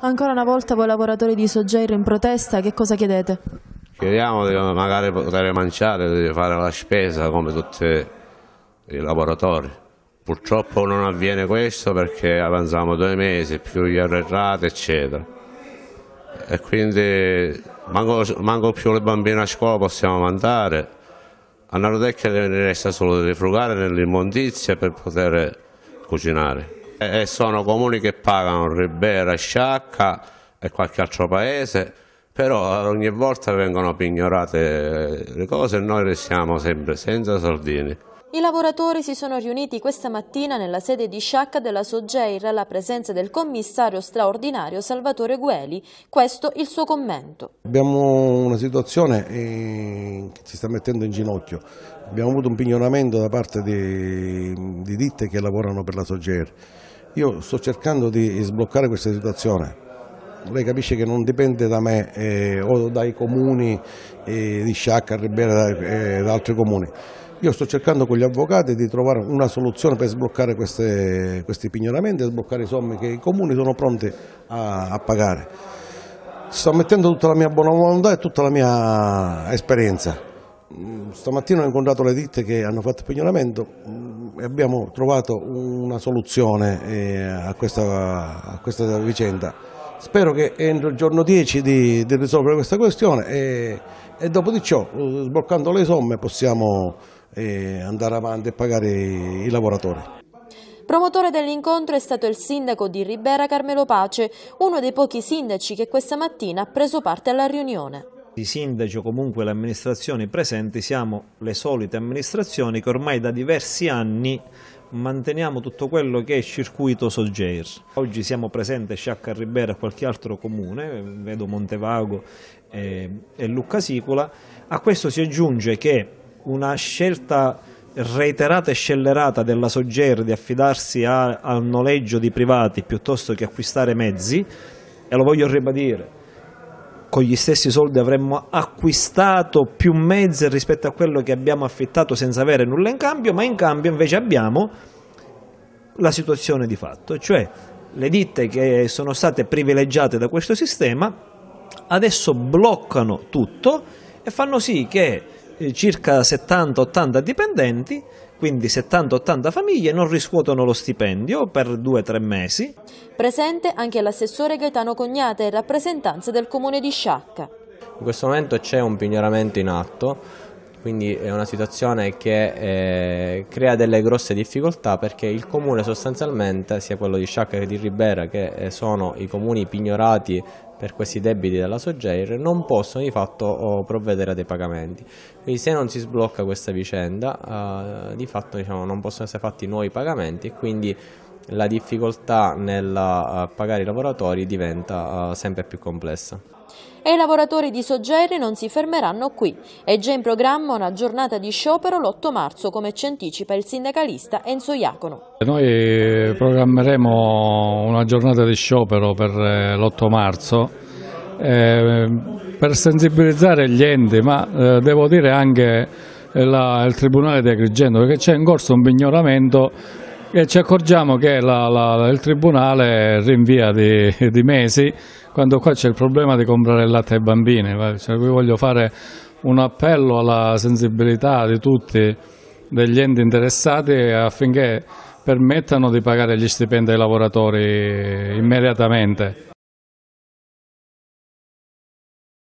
Ancora una volta voi lavoratori di Soggeiro in protesta, che cosa chiedete? Chiediamo di magari poter mangiare, di fare la spesa come tutti i lavoratori. Purtroppo non avviene questo perché avanziamo due mesi, più gli arretrati eccetera. E quindi manco, manco più le bambine a scuola possiamo mandare. A Narodecchia ne resta solo di frugare nell'immondizia per poter cucinare. E sono comuni che pagano Ribera, Sciacca e qualche altro paese, però ogni volta vengono pignorate le cose e noi restiamo sempre senza sordini. I lavoratori si sono riuniti questa mattina nella sede di Sciacca della Soggeir alla presenza del commissario straordinario Salvatore Gueli. Questo il suo commento. Abbiamo una situazione eh, che si sta mettendo in ginocchio. Abbiamo avuto un pignoramento da parte di, di ditte che lavorano per la Soggeir. Io sto cercando di sbloccare questa situazione lei capisce che non dipende da me eh, o dai comuni eh, di Sciacca, Ribera e eh, da altri comuni. Io sto cercando con gli avvocati di trovare una soluzione per sbloccare queste, questi pignoramenti, e sbloccare i sommi che i comuni sono pronti a, a pagare. Sto mettendo tutta la mia buona volontà e tutta la mia esperienza. Mm, stamattina ho incontrato le ditte che hanno fatto il pignoramento mm, e abbiamo trovato una soluzione eh, a questa, a questa vicenda spero che entro il giorno 10 di, di risolvere questa questione e, e dopo di ciò, eh, sbloccando le somme, possiamo e andare avanti e pagare i lavoratori. Promotore dell'incontro è stato il sindaco di Ribera Carmelo Pace, uno dei pochi sindaci che questa mattina ha preso parte alla riunione. I sindaci o comunque le amministrazioni presenti siamo le solite amministrazioni che ormai da diversi anni manteniamo tutto quello che è circuito Sogeir. Oggi siamo presenti a Sciacca Ribera e qualche altro comune, vedo Montevago e, Lucca Sicola. A questo si aggiunge che una scelta reiterata e scellerata della Sogger di affidarsi a, al noleggio di privati piuttosto che acquistare mezzi, e lo voglio ribadire, con gli stessi soldi avremmo acquistato più mezzi rispetto a quello che abbiamo affittato senza avere nulla in cambio, ma in cambio invece abbiamo la situazione di fatto, cioè le ditte che sono state privilegiate da questo sistema adesso bloccano tutto e fanno sì che eh, circa 70-80 dipendenti, quindi 70-80 famiglie non riscuotono lo stipendio per 2-3 mesi. Presente anche l'assessore Gaetano Cognate in rappresentanza del comune di Sciacca. In questo momento c'è un pignoramento in atto quindi è una situazione che eh, crea delle grosse difficoltà perché il comune sostanzialmente, sia quello di Sciacca che di Ribera, che eh, sono i comuni pignorati per questi debiti della Sogeir, non possono di fatto oh, provvedere a dei pagamenti. Quindi se non si sblocca questa vicenda, eh, di fatto diciamo, non possono essere fatti nuovi pagamenti e quindi la difficoltà nel eh, pagare i lavoratori diventa uh, sempre più complessa. E i lavoratori di Sogeri non si fermeranno qui. È già in programma una giornata di sciopero l'8 marzo, come ci anticipa il sindacalista Enzo Iacono. Noi eh, programmeremo una giornata di sciopero per eh, l'8 marzo eh, per sensibilizzare gli enti, ma eh, devo dire anche la, il Tribunale di Agrigento, perché c'è in corso un pignoramento e ci accorgiamo che la, la, il tribunale rinvia di, di mesi quando qua c'è il problema di comprare il latte ai bambini. Cioè, voglio fare un appello alla sensibilità di tutti degli enti interessati affinché permettano di pagare gli stipendi ai lavoratori immediatamente.